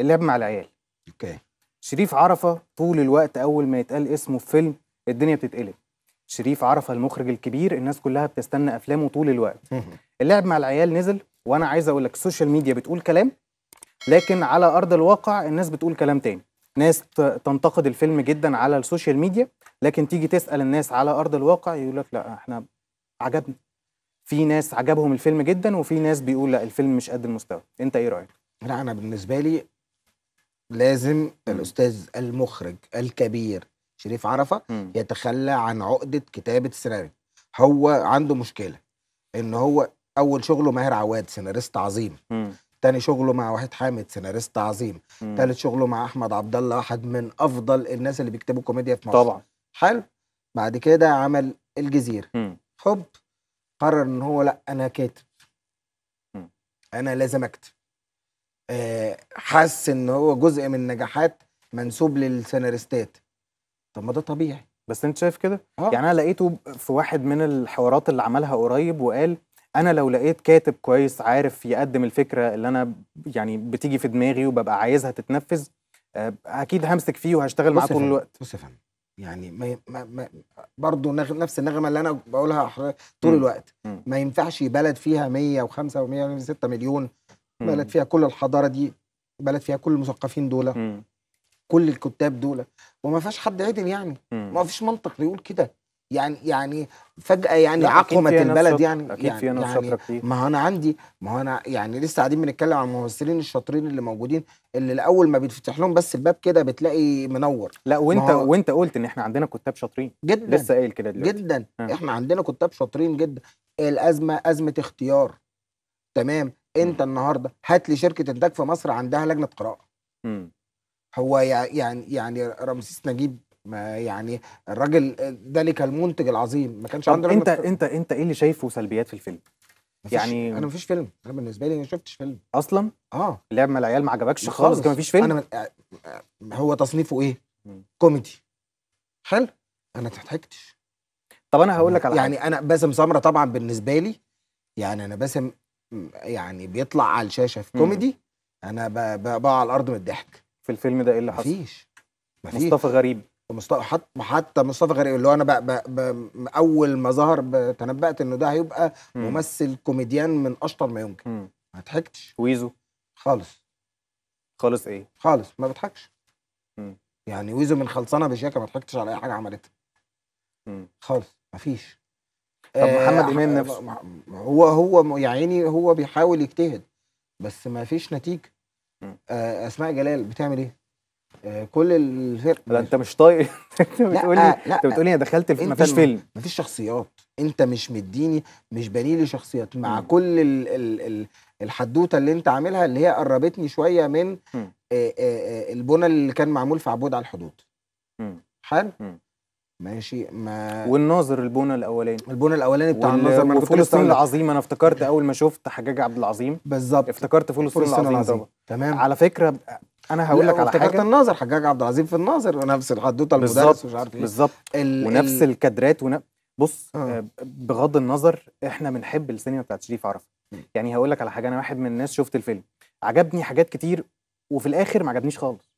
اللعب مع العيال اوكي شريف عرفه طول الوقت اول ما يتقال اسمه في فيلم الدنيا بتتقلب شريف عرفه المخرج الكبير الناس كلها بتستنى افلامه طول الوقت اللعب مع العيال نزل وانا عايز اقول لك السوشيال ميديا بتقول كلام لكن على ارض الواقع الناس بتقول كلام تاني ناس تنتقد الفيلم جدا على السوشيال ميديا لكن تيجي تسال الناس على ارض الواقع يقول لك لا احنا عجبنا في ناس عجبهم الفيلم جدا وفي ناس بيقول لا الفيلم مش قد المستوى انت ايه رايك لا انا بالنسبه لي لازم م. الاستاذ المخرج الكبير شريف عرفه م. يتخلى عن عقده كتابه السيناريو هو عنده مشكله ان هو اول شغله ماهر عواد سيناريست عظيم م. تاني شغله مع واحد حامد سيناريست عظيم م. تالت شغله مع احمد عبد الله احد من افضل الناس اللي بيكتبوا كوميديا في مصر طبعا حلو بعد كده عمل الجزيره م. حب قرر ان هو لا انا كاتب م. انا لازم اكتب آه، حس ان هو جزء من نجاحات منسوب للسيناريستات طب ما ده طبيعي بس انت شايف كده آه. يعني انا لقيته في واحد من الحوارات اللي عملها قريب وقال انا لو لقيت كاتب كويس عارف يقدم الفكره اللي انا يعني بتيجي في دماغي وببقى عايزها تتنفذ آه، اكيد همسك فيه وهشتغل معاه طول الوقت بص يا فندم يعني ما ما ما برضه نفس النغمه اللي انا بقولها طول الوقت ما ينفعش بلد فيها 105 و106 مليون بلد فيها كل الحضاره دي بلد فيها كل المثقفين دول كل الكتاب دول وما فيهاش حد عدل يعني ما فيش منطق بيقول كده يعني يعني فجاه يعني عقمت البلد يعني اكيد يعني, يعني ما انا عندي ما انا يعني لسه قاعدين بنتكلم عن الممثلين الشاطرين اللي موجودين اللي الاول ما بيتفتح لهم بس الباب كده بتلاقي منور لا وانت وانت قلت ان احنا عندنا كتاب شاطرين جدا لسه قايل كده دلوقتي جدا آه. احنا عندنا كتاب شاطرين جدا الازمه ازمه اختيار تمام انت النهارده هات لي شركه انتاج في مصر عندها لجنه قراءه م. هو يعني يعني رمسيس نجيب ما يعني الراجل ذلك المنتج العظيم ما كانش عنده انت انت انت ايه اللي شايفه سلبيات في الفيلم يعني انا ما فيش فيلم انا بالنسبه لي ما شفتش فيلم اصلا اه لعب مع العيال ما عجبكش خالص كان فيش فيلم انا هو تصنيفه ايه كوميدي حلو انا تضحكتش طب انا هقول لك على يعني حاجة. انا باسم سمره طبعا بالنسبه لي يعني انا باسم يعني بيطلع على الشاشه في كوميدي انا بقى على الارض من الضحك في الفيلم ده ايه اللي حصل؟ مفيش مفيش مصطفى غريب مصطفى حتى حتى مصطفى غريب اللي هو انا بقى بقى بقى اول ما ظهر تنبأت انه ده هيبقى مم. ممثل كوميديان من اشطر ما يمكن مم. ما ضحكتش ويزو خالص خالص ايه؟ خالص ما بضحكش يعني ويزو من خلصانه بشياكه ما ضحكتش على اي حاجه عملتها خالص مفيش طب آه، محمد امام آه، نفسه هو هو يا عيني هو بيحاول يجتهد بس ما فيش نتيجه آه، اسماء جلال بتعمل ايه؟ كل الفرق لا انت مش طايق انت بتقولي انت بتقولي انا دخلت في مفيش فيلم مفيش شخصيات انت مش مديني مش باني لي شخصيات مع م. كل الـ الـ الـ الحدوته اللي انت عاملها اللي هي قربتني شويه من البنى اللي كان معمول في عبود على الحدود حلو ماشي ما والناظر البونه الاولاني البونه الاولاني بتاع وال... الناظر ما فول الصين العظيم انا افتكرت اول ما شفت حجاج عبد العظيم بالظبط افتكرت فول الصين العظيم, العظيم. طبعا تمام على فكره انا هقول لك على حاجه الناظر حجاج عبد العظيم في الناظر نفس الحدوته المدرس مش عارف ايه بالظبط ال... ونفس ال... الكادرات ون... بص آه. آه، بغض النظر احنا بنحب السينما بتاعت شريف عرفة يعني هقول لك على حاجه انا واحد من الناس شفت الفيلم عجبني حاجات كتير وفي الاخر ما عجبنيش خالص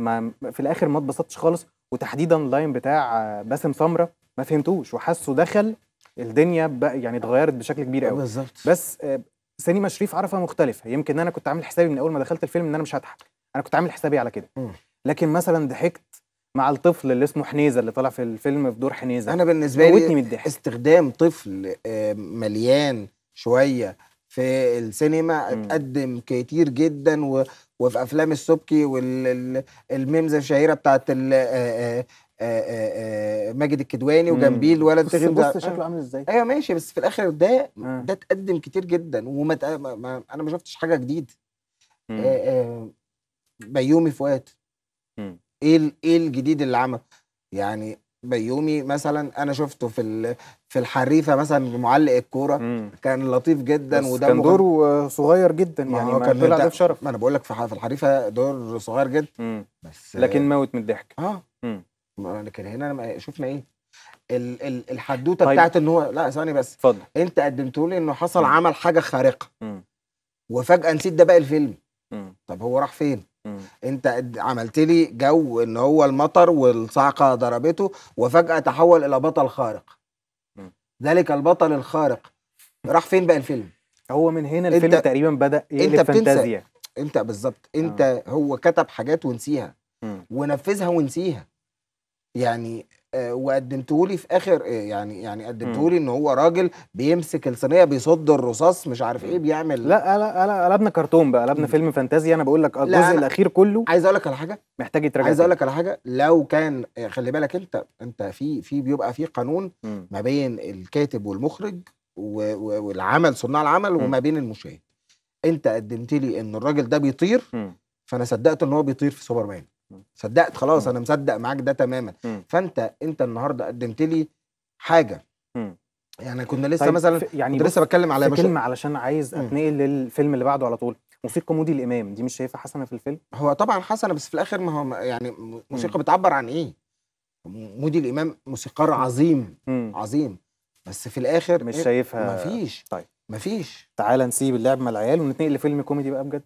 ما في الاخر ما اتبسطتش خالص وتحديدا اللاين بتاع باسم سمره ما فهمتوش وحاسه دخل الدنيا بقى يعني اتغيرت بشكل كبير قوي بالظبط بس آه، سينما شريف عرفه مختلفه يمكن انا كنت عامل حسابي من اول ما دخلت الفيلم ان انا مش هضحك انا كنت عامل حسابي على كده لكن مثلا ضحكت مع الطفل اللي اسمه حنيزه اللي طلع في الفيلم في دور حنيزه انا بالنسبه لي من الضحك استخدام طفل آه، مليان شويه في السينما اتقدم كتير جدا وفي افلام السبكي والميمز الشهيره بتاعت آه، آه، آه، ماجد الكدواني وجنبيه الولد تغير بص, بص شكله عامل ازاي ايوه ماشي بس في الاخر ده ده اتقدم كتير جدا وما ما... انا ما شفتش حاجه جديده بيومي فؤاد ايه ايه الجديد اللي عمل يعني بيومي مثلا انا شفته في في الحريفه مثلا معلق الكوره كان لطيف جدا وده كان دوره صغير جدا يعني هو كان بيلعب في شرف ما انا بقول لك في الحريفه دور صغير جدا مم. بس لكن موت من الضحك اه مم. لكن هنا شفنا ايه الحدوته طيب. بتاعت ان هو لا ثواني بس اتفضل انت قدمته لي انه حصل مم. عمل حاجه خارقه مم. وفجاه نسيت ده باقي الفيلم مم. طب هو راح فين مم. انت عملت لي جو ان هو المطر والصعقه ضربته وفجاه تحول الى بطل خارق مم. ذلك البطل الخارق راح فين بقى الفيلم هو من هنا الفيلم انت تقريبا بدا انت فانتازيا انت بالظبط آه. انت آه. هو كتب حاجات ونسيها مم. ونفذها ونسيها يعني وقدمته لي في اخر آه، يعني يعني قدمته لي ان هو راجل بيمسك الصينيه بيصد الرصاص مش عارف ايه بيعمل لا لا لا قلبنا كرتون بقى قلبنا فيلم فانتازي انا بقول لك الجزء الاخير كله عايز اقول لك على حاجه محتاج يتراجع عايز اقول لك على حاجه لو كان آه، خلي بالك انت انت في في بيبقى في قانون ما بين الكاتب والمخرج والعمل صناع العمل وما بين المشاهد انت قدمت لي ان الراجل ده بيطير فانا صدقت ان هو بيطير في سوبرمان صدقت خلاص انا مصدق معاك ده تماما فانت انت النهارده قدمت لي حاجه يعني كنا لسه طيب مثلا يعني كنت لسه بتكلم على كلمه علشان عايز اتنقل للفيلم اللي بعده على طول موسيقى مودي الامام دي مش شايفها حسنه في الفيلم هو طبعا حسنه بس في الاخر ما هو يعني موسيقى بتعبر عن ايه مودي الامام موسيقار عظيم م. عظيم بس في الاخر مش إيه؟ شايفها مفيش طيب مفيش تعال نسيب اللعب مع العيال ونتنقل لفيلم كوميدي بقى بجد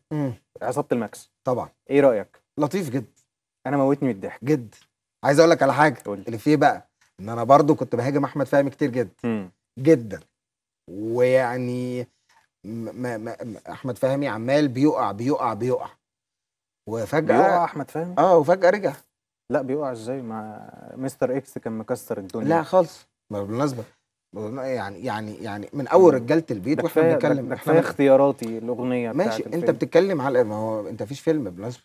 عصابه الماكس طبعا ايه رايك لطيف جدا انا موتني من الضحك جد عايز اقول لك على حاجه قولي. اللي فيه بقى ان انا برضو كنت بهاجم احمد فهمي كتير جدا م. جدا ويعني ما ما احمد فهمي عمال بيقع بيقع بيقع وفجاه بيقع احمد فهمي اه وفجاه رجع لا بيقع ازاي مع مستر اكس كان مكسر الدنيا لا خالص بالمناسبه يعني يعني يعني من اول رجاله البيت واحنا بنتكلم احنا اختياراتي الاغنيه ماشي انت بتتكلم على ما هو انت فيش فيلم بالمناسبه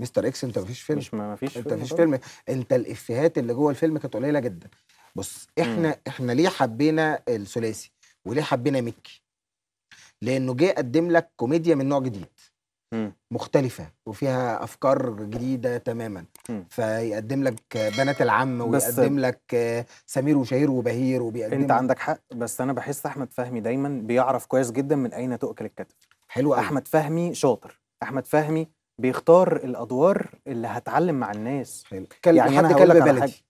مستر اكس انت مفيش فيلم مش مفيش فيلم انت مفيش فيلم انت الافيهات اللي جوه الفيلم كانت قليله جدا بص احنا مم. احنا ليه حبينا الثلاثي وليه حبينا ميكي لانه جه قدم لك كوميديا من نوع جديد مختلفة وفيها أفكار جديدة تماما م. فيقدم لك بنات العم ويقدم لك سمير وشهير وبهير وبيقدم أنت عندك حق بس أنا بحس أحمد فهمي دايما بيعرف كويس جدا من أين تؤكل الكتف حلو أحمد فهمي شاطر أحمد فهمي بيختار الادوار اللي هتعلم مع الناس حلو. يعني حد كلب بلدي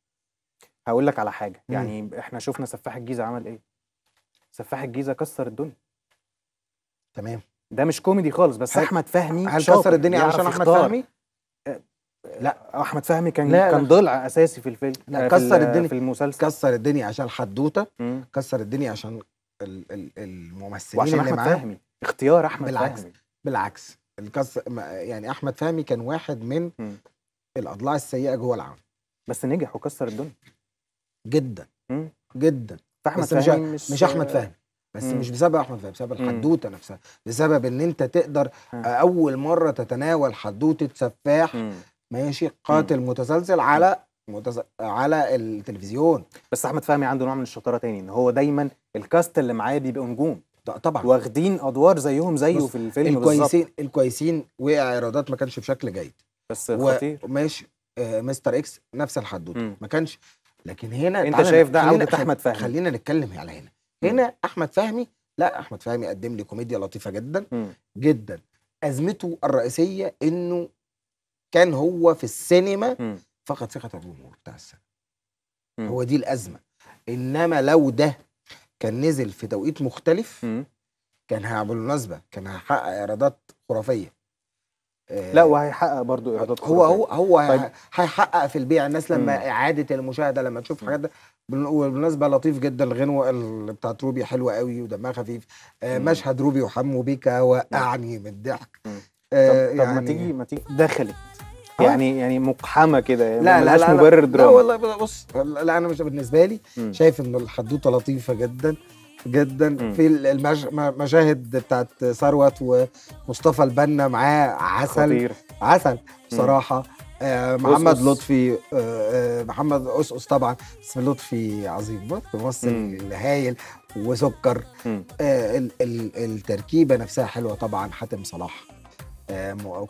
هقول لك على حاجه مم. يعني احنا شفنا سفاح الجيزه عمل ايه سفاح الجيزه كسر الدنيا تمام ده مش كوميدي خالص بس هل احمد فهمي هل كسر الدنيا عشان احمد فهمي لا احمد فهمي كان لا كان ضلع اساسي في الفيلم لا كسر الدنيا في المسلسل كسر الدنيا عشان الحدوته كسر الدنيا عشان الممثلين وعشان اللي احمد معاه فهمي اختيار احمد بالعكس فهمي بالعكس القص يعني احمد فهمي كان واحد من م. الاضلاع السيئه جوه العمل بس نجح وكسر الدنيا جدا م. جدا فاحمد فهمي مش, مش احمد فهمي بس م. مش بسبب احمد فهمي بسبب الحدوته نفسها بسبب ان انت تقدر م. اول مره تتناول حدوته سفاح ماشي قاتل م. متسلسل على متز... على التلفزيون بس احمد فهمي عنده نوع من الشطاره تاني ان هو دايما الكاست اللي معاه بيبقوا نجوم طبعا واخدين ادوار زيهم زيه في الفيلم بالظبط الكويسين بالزبط. الكويسين وقع ايرادات ما كانش بشكل جيد بس خطير ماشي آه مستر اكس نفس الحدوته ما كانش لكن هنا انت شايف ده عوده احمد فهمي خلينا نتكلم على هنا هنا مم. احمد فهمي لا احمد فهمي قدم لي كوميديا لطيفه جدا مم. جدا ازمته الرئيسيه انه كان هو في السينما فقد ثقه الجمهور بتاع السينما هو دي الازمه انما لو ده كان نزل في توقيت مختلف م. كان بالمناسبه كان هيحقق ايرادات خرافيه آه، لا وهيحقق برضو ايرادات هو هو هو طيب. هيحقق في البيع الناس لما م. اعاده المشاهده لما تشوف الحاجات ده بالمناسبه لطيف جدا الغنوه بتاعت روبي حلوه قوي ودمها خفيف آه مشهد روبي وحمو بيكا وقعني من الضحك آه طب, طب يعني ما تيجي ما تيجي دخلت أه؟ يعني يعني مقحمه كده يعني لا لا لا مبرر دراما لا والله بص لا انا مش بالنسبه لي م. شايف ان الحدوته لطيفه جدا جدا م. في المشاهد بتاعت ثروت ومصطفى البنا معاه عسل خطير. عسل بصراحه آه، محمد أس لطفي آه، محمد أسقس طبعا بس لطفي عظيم ممثل هايل وسكر التركيبه نفسها حلوه طبعا حاتم صلاح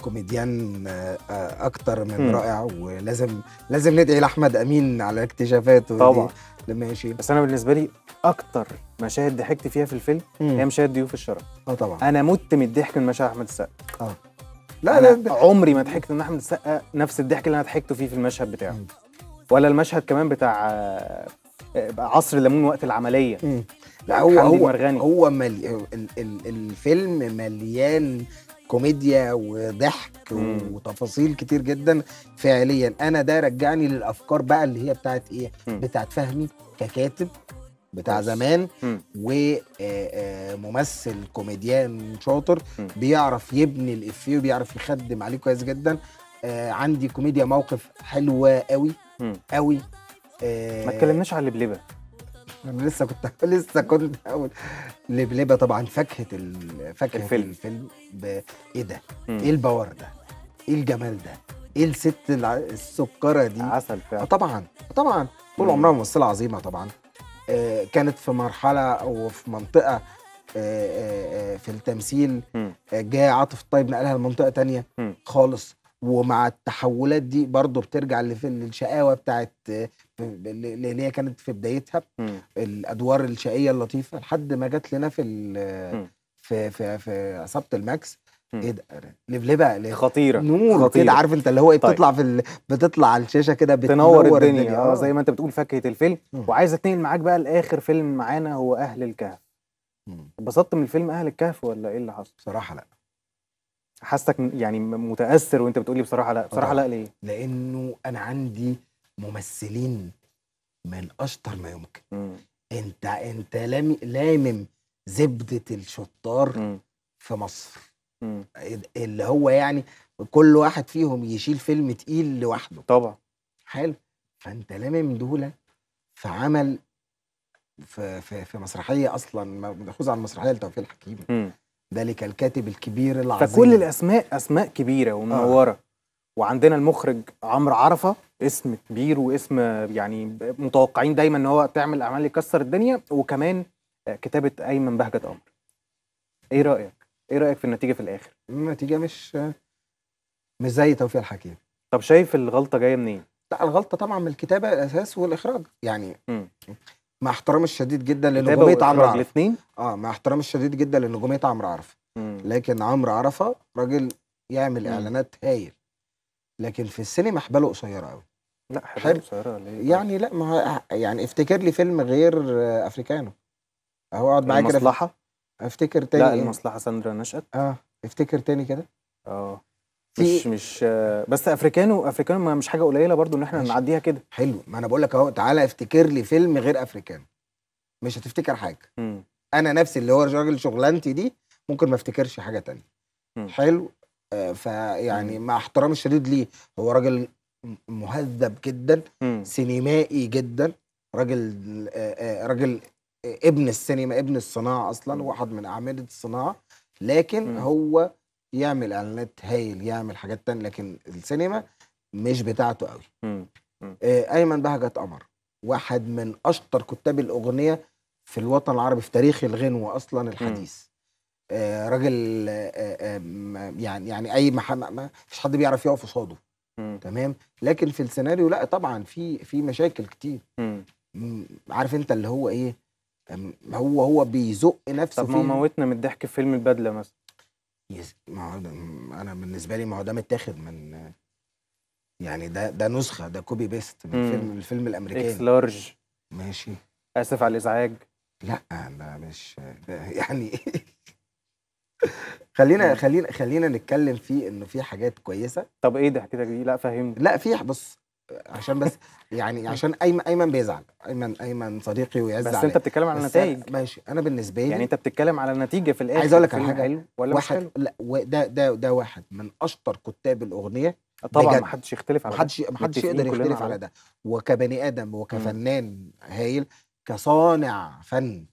كوميديان آه، آه، اكتر من م. رائع ولازم لازم ندعي لاحمد امين على اكتشافاته طبعا لما يشي بس انا بالنسبه لي اكتر مشاهد ضحكت فيها في الفيلم م. هي مشاهد ضيوف الشرف اه طبعا انا مت من الضحك من مشاهد احمد السقا اه لا أنا لا عمري ما ضحكت من احمد السقا نفس الضحك اللي انا ضحكته فيه في المشهد بتاعه م. ولا المشهد كمان بتاع آه، عصر الليمون وقت العمليه م. لا هو هو هو ملي... الفيلم مليان كوميديا وضحك مم. وتفاصيل كتير جدا فعليا انا ده رجعني للافكار بقى اللي هي بتاعت ايه مم. بتاعت فهمي ككاتب بتاع زمان وممثل آه، آه، كوميديان شاطر بيعرف يبني الافيه وبيعرف يخدم عليه كويس جدا آه، عندي كوميديا موقف حلوه قوي قوي ما اتكلمناش على اللبلبه انا لسه كنت لسه كنت اقول لبلبه طبعا فاكهه فاكهه الفيلم, الفيلم ب... ايه ده؟ مم. ايه الباور ده؟ ايه الجمال ده؟ ايه الست الع... السكره دي؟ عسل فعلا آه، طبعا طبعا طول عمرها ممثله عظيمه طبعا آه كانت في مرحله او في منطقه آه آه, آه، في التمثيل آه، جاء عاطف الطيب نقلها لمنطقه تانية خالص ومع التحولات دي برضه بترجع للشقاوه بتاعت اللي هي كانت في بدايتها م. الادوار الشقيه اللطيفه لحد ما جت لنا في في في في عصابه الماكس ايه ده لبلبه خطيره نور خطيرة. كده عارف انت اللي هو ايه طيب. بتطلع في ال... بتطلع على الشاشه كده بتنور الدنيا, الدنيا. آه،, اه زي ما انت بتقول فاكهه الفيلم م. وعايز اتنقل معاك بقى لاخر فيلم معانا هو اهل الكهف اتبسطت من الفيلم اهل الكهف ولا ايه اللي حصل؟ بصراحه لا حاسك يعني متاثر وانت بتقولي بصراحه لا بصراحه لا ليه لانه انا عندي ممثلين من اشطر ما يمكن م. انت انت لامم زبده الشطار م. في مصر م. اللي هو يعني كل واحد فيهم يشيل فيلم تقيل لوحده طبعا حلو فانت لامم دولة في عمل في, في, في مسرحيه اصلا ماخوذه عن المسرحيه لتوفيق الحكيم ذلك الكاتب الكبير العظيم فكل الاسماء اسماء كبيره ومنوره آه. وعندنا المخرج عمرو عرفه اسم كبير واسم يعني متوقعين دايما ان هو تعمل اعمال يكسر الدنيا وكمان كتابه ايمن بهجت امر ايه رايك ايه رايك في النتيجه في الاخر النتيجه مش مش زي توفيق الحكيم طب شايف الغلطه جايه منين لا الغلطه طبعا من الكتابه الاساس والاخراج يعني م. مع احترامي الشديد جدا إيه لنجوميه عمرو عرفه الاثنين اه مع احترامي الشديد جدا لنجوميه عمرو عرفه لكن عمرو عرفه راجل يعمل مم. اعلانات هايل لكن في السينما حباله قصيره قوي لا حباله قصيره ليه طيب. يعني لا ما يعني افتكر لي فيلم غير افريكانو اهو اقعد معاك كده المصلحه افتكر تاني لا إيه؟ المصلحه ساندرا نشأت اه افتكر تاني كده اه مش إيه؟ مش بس افريكانو افريكانو مش حاجه قليله برضو ان احنا نعديها كده حلو ما انا بقول لك اهو تعالى افتكر لي فيلم غير افريكانو مش هتفتكر حاجه م. انا نفسي اللي هو راجل شغلانتي دي ممكن ما افتكرش حاجه تانية م. حلو آه فيعني مع احترامي الشديد ليه هو راجل مهذب جدا م. سينمائي جدا راجل آه, آه، راجل آه، ابن السينما ابن الصناعه اصلا واحد من اعمده الصناعه لكن م. هو يعمل اعلانات هايل يعمل حاجات تانية لكن السينما مش بتاعته قوي آه، ايمن بهجت قمر واحد من اشطر كتاب الاغنيه في الوطن العربي في تاريخ الغنوه اصلا الحديث آه راجل آه آه يعني يعني اي ما, ما فيش حد بيعرف يقف قصاده تمام لكن في السيناريو لا طبعا في في مشاكل كتير مم. عارف انت اللي هو ايه هو هو بيزق نفسه طب ما موتنا من الضحك في فيلم البدله مثلا يس... ما هو انا بالنسبه لي ما هو ده متاخد من يعني ده ده نسخه ده كوبي بيست من فيلم الفيلم الامريكاني اكس لارج ماشي اسف على الازعاج لا لا مش يعني خلينا خلينا خلينا نتكلم فيه انه في حاجات كويسه طب ايه ضحكتك دي لا فهمني لا في بص عشان بس يعني عشان ايمن ايمن بيزعل ايمن ايمن صديقي ويزعل بس انت بتتكلم على النتائج ماشي انا بالنسبه لي يعني انت بتتكلم على النتيجه في الاخر عايز اقول لك على حاجه ولا واحد مش حلو؟ لا ده ده ده واحد من اشطر كتاب الاغنيه آه، طبعا ما حدش يختلف على محدش ما حدش يقدر يختلف على ده وكبني ادم وكفنان هايل كصانع فن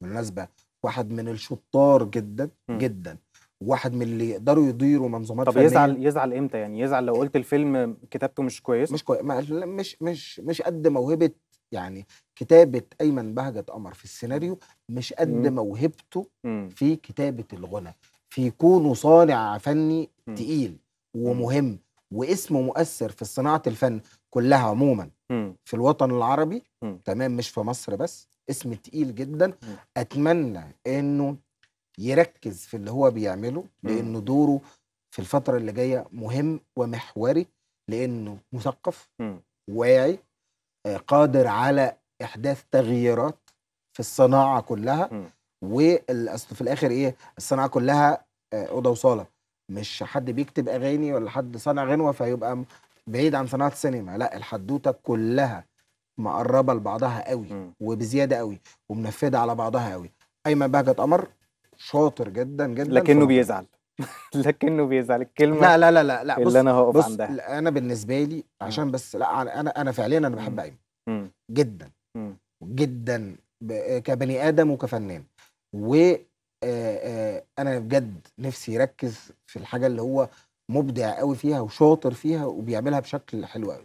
بالمناسبه واحد من الشطار جدا م. جدا واحد من اللي يقدروا يديروا منظومات طب فنيه يزعل يزعل امتى يعني يزعل لو قلت الفيلم كتابته مش كويسه مش كويس مش مش مش قد موهبه يعني كتابه ايمن بهجت قمر في السيناريو مش قد مم. موهبته مم. في كتابه الغنى في كونه صانع فني مم. تقيل ومهم واسمه مؤثر في صناعه الفن كلها عموما في الوطن العربي مم. تمام مش في مصر بس اسم تقيل جدا مم. اتمنى انه يركز في اللي هو بيعمله لانه دوره في الفتره اللي جايه مهم ومحوري لانه مثقف واعي آه، قادر على احداث تغييرات في الصناعه كلها والاصل في الاخر ايه الصناعه كلها آه، اوضه وصاله مش حد بيكتب اغاني ولا حد صانع غنوه فيبقى بعيد عن صناعه السينما لا الحدوته كلها مقربه لبعضها قوي وبزياده قوي ومنفذه على بعضها قوي ايمن بهجت قمر شاطر جدا جدا لكنه بيزعل لكنه بيزعل الكلمه لا لا لا لا, لا اللي انا هقف عندها انا بالنسبه لي عشان بس لا انا انا فعليا انا بحب ايمن جدا م. جدا كبني ادم وكفنان و آه، آه، انا بجد نفسي يركز في الحاجه اللي هو مبدع قوي فيها وشاطر فيها وبيعملها بشكل حلو قوي